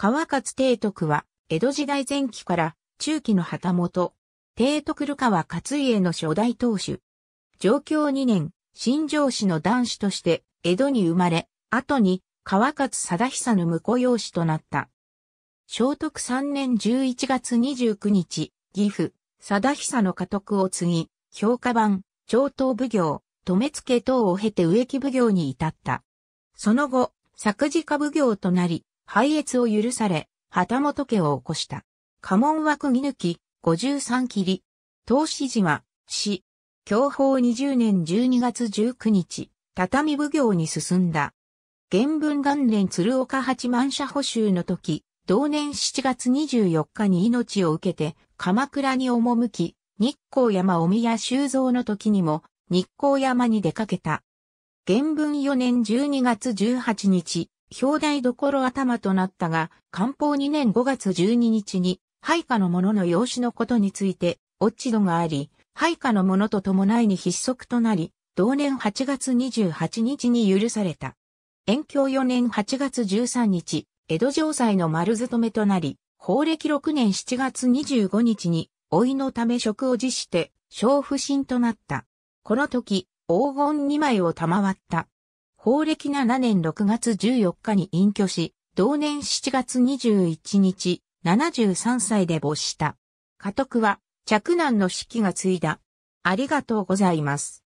川勝提督は、江戸時代前期から中期の旗本、提督流川勝家の初代当主。上京2年、新城市の男子として江戸に生まれ、後に川勝貞久の婿養子となった。聖徳3年11月29日、岐阜、貞久の家督を継ぎ、評価版、長等奉行、留付等を経て植木奉行に至った。その後、作事家奉行となり、廃越を許され、旗本家を起こした。家紋は釘抜き、53切り。東志島、市。享保20年12月19日、畳奉行に進んだ。原文元年鶴岡八万社補修の時、同年7月24日に命を受けて、鎌倉に赴き、日光山お宮修造の時にも、日光山に出かけた。原文4年12月18日、表題どころ頭となったが、官報2年5月12日に、配下の者の養子のことについて、落ち度があり、配下の者と伴いに筆則となり、同年8月28日に許された。延教4年8月13日、江戸城西の丸勤めとなり、法暦6年7月25日に、老いのため職を辞して、小不審となった。この時、黄金2枚を賜った。法暦7年6月14日に隠居し、同年7月21日、73歳で没した。家督は、嫡男の式が継いだ。ありがとうございます。